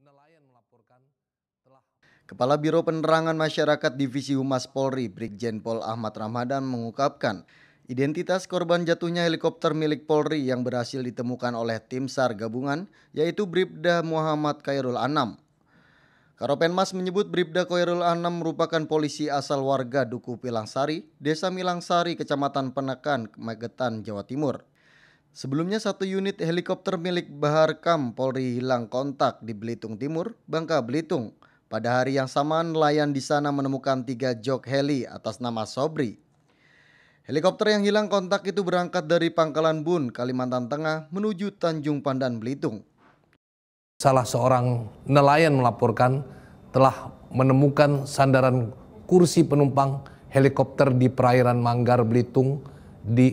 nelayan melaporkan telah Kepala Biro Penerangan Masyarakat Divisi Humas Polri Brigjen Pol Ahmad Ramadan mengungkapkan Identitas korban jatuhnya helikopter milik Polri yang berhasil ditemukan oleh tim SAR gabungan yaitu Bribda Muhammad Kairul Anam. Karopenmas menyebut Bribda Khairul Anam merupakan polisi asal warga Duku Pilangsari, Desa Milangsari, Kecamatan Penekan, Magetan, Jawa Timur. Sebelumnya satu unit helikopter milik Baharkam Polri hilang kontak di Belitung Timur, Bangka Belitung. Pada hari yang sama nelayan di sana menemukan tiga jok heli atas nama Sobri. Helikopter yang hilang kontak itu berangkat dari Pangkalan Bun, Kalimantan Tengah menuju Tanjung Pandan Belitung. Salah seorang nelayan melaporkan telah menemukan sandaran kursi penumpang helikopter di perairan Manggar Belitung di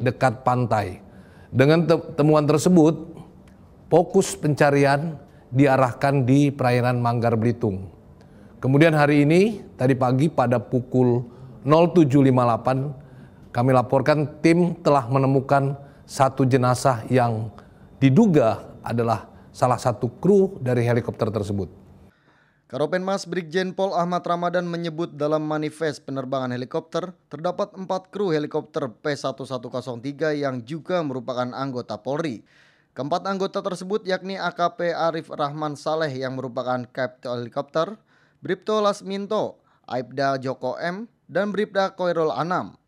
dekat pantai. Dengan temuan tersebut, fokus pencarian diarahkan di perairan Manggar Belitung. Kemudian hari ini, tadi pagi pada pukul 07.58, kami laporkan tim telah menemukan satu jenazah yang diduga adalah salah satu kru dari helikopter tersebut. Karopenmas Brigjen Pol Ahmad Ramadan menyebut dalam manifest penerbangan helikopter terdapat empat kru helikopter P1103 yang juga merupakan anggota Polri. Keempat anggota tersebut yakni AKP Arif Rahman Saleh yang merupakan Kapten Helikopter, Bripto Lasminto, Aibda Joko M, dan Bripda Koirul Anam.